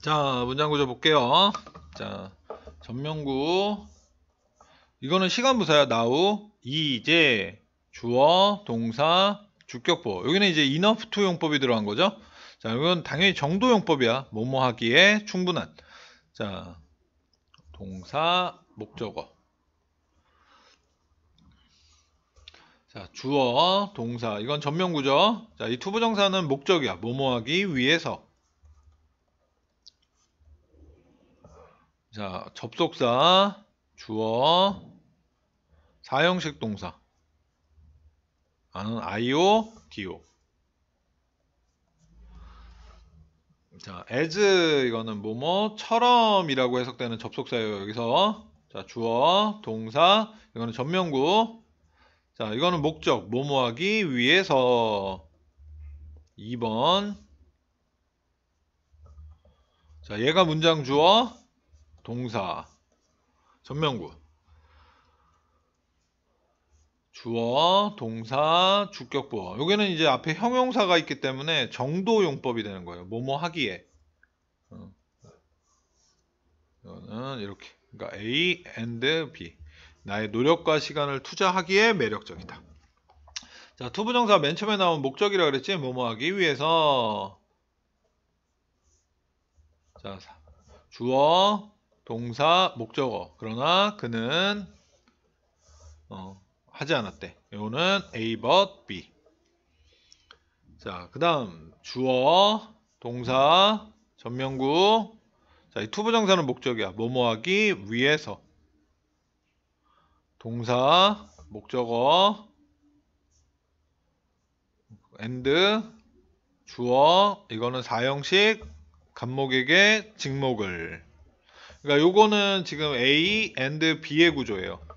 자 문장구조 볼게요 자 전명구 이거는 시간 부사야 나우 이제 주어 동사 주격보 여기는 이제 enough to 용법이 들어간 거죠 자 이건 당연히 정도 용법이야 뭐뭐 하기에 충분한 자 동사 목적어 자 주어 동사 이건 전명구죠 자이 투부정사는 목적이야 뭐뭐 하기 위해서 자, 접속사, 주어, 사형식 동사. 아는 IO, DO. 자, as 이거는 뭐뭐처럼이라고 해석되는 접속사예요. 여기서 자, 주어, 동사, 이거는 전명구. 자, 이거는 목적, 뭐뭐하기 위해서 2번. 자, 얘가 문장 주어, 동사 전명구 주어, 동사, 주격부어 여기는 이제 앞에 형용사가 있기 때문에 정도용법이 되는 거예요 뭐뭐 하기에 어. 이거는 이렇게 그러니까 A and B 나의 노력과 시간을 투자하기에 매력적이다 자 투부정사 맨 처음에 나온 목적이라 그랬지 뭐뭐 하기 위해서 자 주어 동사 목적어 그러나 그는 어, 하지 않았대 이거는 A but B 자 그 다음 주어 동사 전명구 자이 투부정사는 목적이야 뭐뭐 하기 위해서 동사 목적어 and 주어 이거는 사형식 간목에게 직목을 그러니까 요거는 지금 A and B의 구조예요.